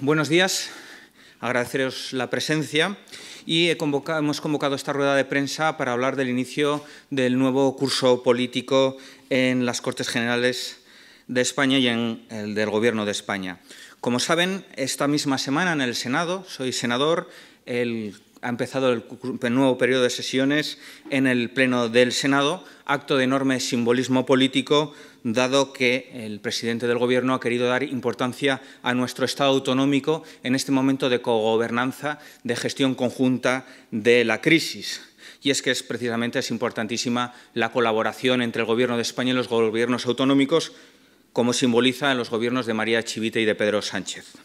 buenos días, agradeceros la presencia y hemos convocado esta rueda de prensa para hablar del inicio del nuevo curso político en las Cortes Generales de España y en el del Gobierno de España. Como saben, esta misma semana en el Senado, soy senador, ha empezado el nuevo periodo de sesiones en el Pleno del Senado, acto de enorme simbolismo político dado que el presidente del Gobierno ha querido dar importancia a nuestro Estado autonómico en este momento de cogobernanza, de gestión conjunta de la crisis. Y es que es precisamente es importantísima la colaboración entre el Gobierno de España y los gobiernos autonómicos, como simboliza en los gobiernos de María Chivite y de Pedro Sánchez.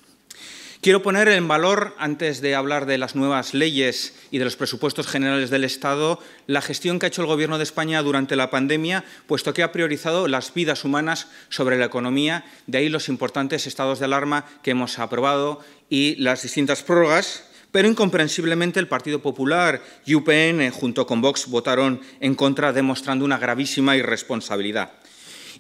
Quiero poner en valor, antes de hablar de las nuevas leyes y de los presupuestos generales del Estado, la gestión que ha hecho el Gobierno de España durante la pandemia, puesto que ha priorizado las vidas humanas sobre la economía, de ahí los importantes estados de alarma que hemos aprobado y las distintas prórrogas. Pero incomprensiblemente el Partido Popular y UPN, junto con Vox, votaron en contra, demostrando una gravísima irresponsabilidad.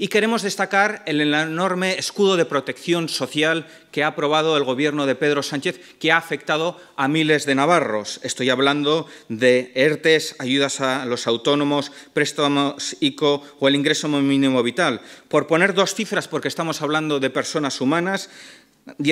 Y queremos destacar el enorme escudo de protección social que ha aprobado el Gobierno de Pedro Sánchez, que ha afectado a miles de navarros. Estoy hablando de ERTES, ayudas a los autónomos, préstamos ICO o el ingreso mínimo vital. Por poner dos cifras, porque estamos hablando de personas humanas, más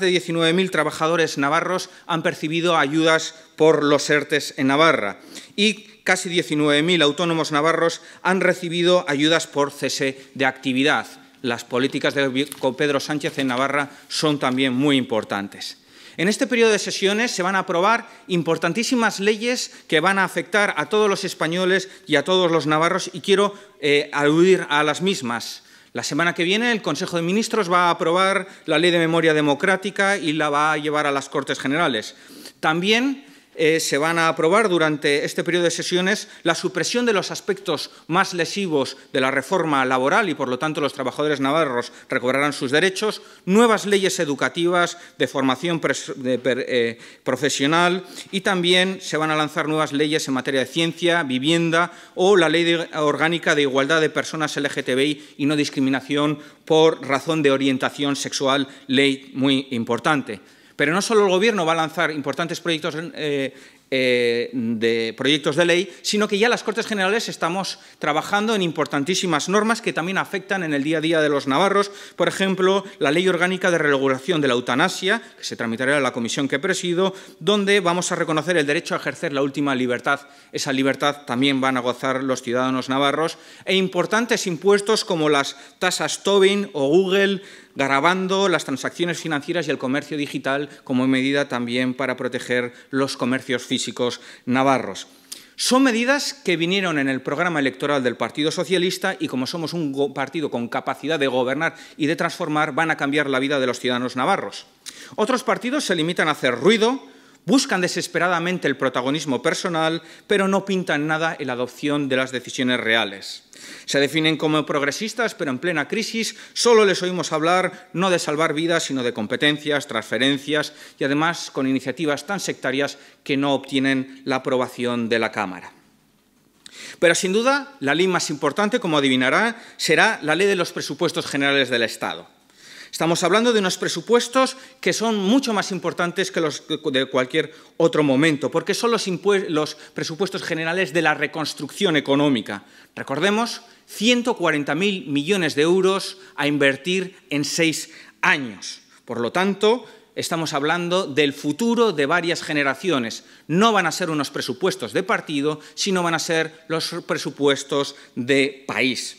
de 19.000 trabajadores navarros han percibido ayudas por los ERTES en Navarra. Y casi 19.000 autónomos navarros han recibido ayudas por cese de actividad. Las políticas de Pedro Sánchez en Navarra son también muy importantes. En este periodo de sesiones se van a aprobar importantísimas leyes que van a afectar a todos los españoles y a todos los navarros y quiero eh, aludir a las mismas. La semana que viene el Consejo de Ministros va a aprobar la Ley de Memoria Democrática y la va a llevar a las Cortes Generales. También eh, se van a aprobar durante este periodo de sesiones la supresión de los aspectos más lesivos de la reforma laboral y, por lo tanto, los trabajadores navarros recobrarán sus derechos, nuevas leyes educativas de formación eh, profesional y también se van a lanzar nuevas leyes en materia de ciencia, vivienda o la Ley Orgánica de Igualdad de Personas LGTBI y No Discriminación por razón de orientación sexual, ley muy importante. Pero no solo el Gobierno va a lanzar importantes proyectos en... Eh, eh, de proyectos de ley, sino que ya las Cortes Generales estamos trabajando en importantísimas normas que también afectan en el día a día de los navarros. Por ejemplo, la Ley Orgánica de Regulación de la Eutanasia, que se tramitará en la comisión que presido, donde vamos a reconocer el derecho a ejercer la última libertad. Esa libertad también van a gozar los ciudadanos navarros. E importantes impuestos como las tasas Tobin o Google, grabando las transacciones financieras y el comercio digital como medida también para proteger los comercios físicos navarros. Son medidas que vinieron en el programa electoral del Partido Socialista y como somos un partido con capacidad de gobernar y de transformar, van a cambiar la vida de los ciudadanos navarros. Otros partidos se limitan a hacer ruido, Buscan desesperadamente el protagonismo personal, pero no pintan nada en la adopción de las decisiones reales. Se definen como progresistas, pero en plena crisis solo les oímos hablar no de salvar vidas, sino de competencias, transferencias y además con iniciativas tan sectarias que no obtienen la aprobación de la Cámara. Pero sin duda, la ley más importante, como adivinará, será la ley de los presupuestos generales del Estado. Estamos hablando de unos presupuestos que son mucho más importantes que los de cualquier otro momento, porque son los, presupuestos generales de la reconstrucción económica. Recordemos, 140.000 millones de euros a invertir en seis años. Por lo tanto, estamos hablando del futuro de varias generaciones. No van a ser unos presupuestos de partido, sino van a ser los presupuestos de país.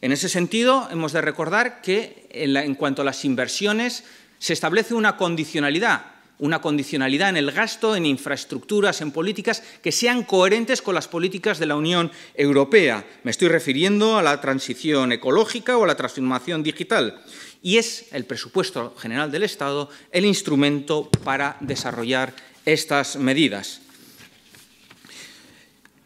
En ese sentido, hemos de recordar que en, cuanto a las inversiones, se establece una condicionalidad una condicionalidad en el gasto, en infraestructuras, en políticas que sean coherentes con las políticas de la Unión Europea. Me estoy refiriendo a la transición ecológica o a la transformación digital. Y es el presupuesto general del Estado el instrumento para desarrollar estas medidas.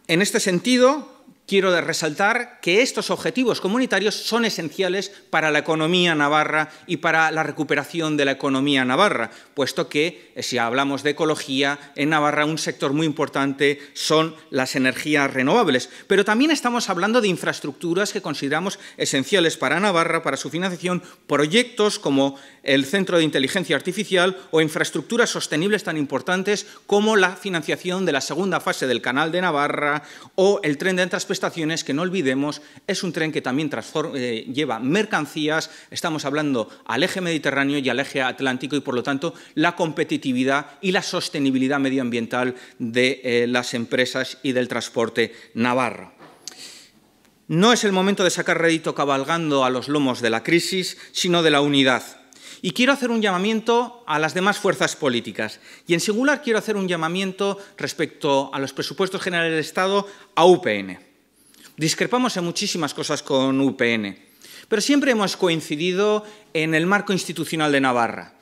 En este sentido, Quiero resaltar que estos objetivos comunitarios son esenciales para la economía navarra y para la recuperación de la economía navarra, puesto que, eh, si hablamos de ecología, en Navarra un sector muy importante son las energías renovables. Pero también estamos hablando de infraestructuras que consideramos esenciales para Navarra, para su financiación, proyectos como el Centro de Inteligencia Artificial o infraestructuras sostenibles tan importantes como la financiación de la segunda fase del Canal de Navarra o el tren de transporte. Estaciones que no olvidemos, es un tren que también eh, lleva mercancías, estamos hablando al eje mediterráneo y al eje atlántico y, por lo tanto, la competitividad y la sostenibilidad medioambiental de eh, las empresas y del transporte navarro. No es el momento de sacar rédito cabalgando a los lomos de la crisis, sino de la unidad. Y quiero hacer un llamamiento a las demás fuerzas políticas. Y en singular quiero hacer un llamamiento respecto a los presupuestos generales del Estado a UPN. Discrepamos en muchísimas cosas con UPN, pero siempre hemos coincidido en el marco institucional de Navarra.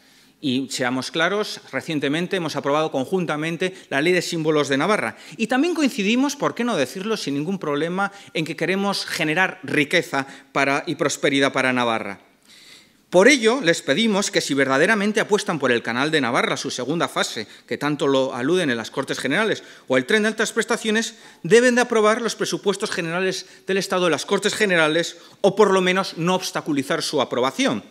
Y seamos claros, recientemente hemos aprobado conjuntamente la Ley de Símbolos de Navarra. Y también coincidimos, por qué no decirlo sin ningún problema, en que queremos generar riqueza y prosperidad para Navarra. Por ello, les pedimos que si verdaderamente apuestan por el Canal de Navarra, su segunda fase, que tanto lo aluden en las Cortes Generales, o el tren de altas prestaciones, deben de aprobar los presupuestos generales del Estado de las Cortes Generales o por lo menos no obstaculizar su aprobación.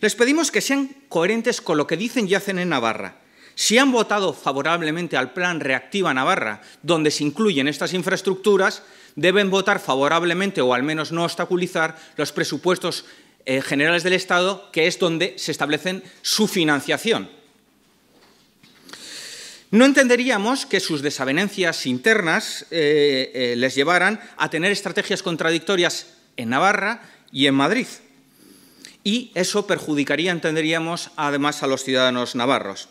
Les pedimos que sean coherentes con lo que dicen y hacen en Navarra. Si han votado favorablemente al plan Reactiva Navarra, donde se incluyen estas infraestructuras, deben votar favorablemente o al menos no obstaculizar los presupuestos eh, generales del Estado, que es donde se establecen su financiación. No entenderíamos que sus desavenencias internas eh, eh, les llevaran a tener estrategias contradictorias en Navarra y en Madrid. Y eso perjudicaría, entenderíamos, además a los ciudadanos navarros.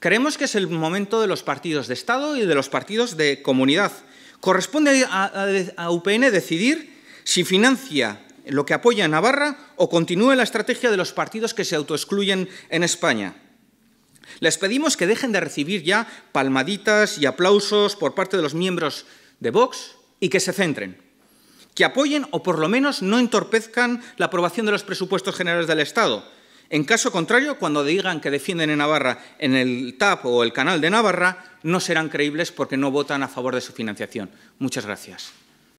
Creemos que es el momento de los partidos de Estado y de los partidos de comunidad. Corresponde a UPN decidir si financia lo que apoya Navarra o continúe la estrategia de los partidos que se autoexcluyen en España. Les pedimos que dejen de recibir ya palmaditas y aplausos por parte de los miembros de Vox y que se centren. Que apoyen o por lo menos no entorpezcan la aprobación de los presupuestos generales del Estado. En caso contrario, cuando digan que defienden en Navarra en el TAP o el canal de Navarra, no serán creíbles porque no votan a favor de su financiación. Muchas gracias.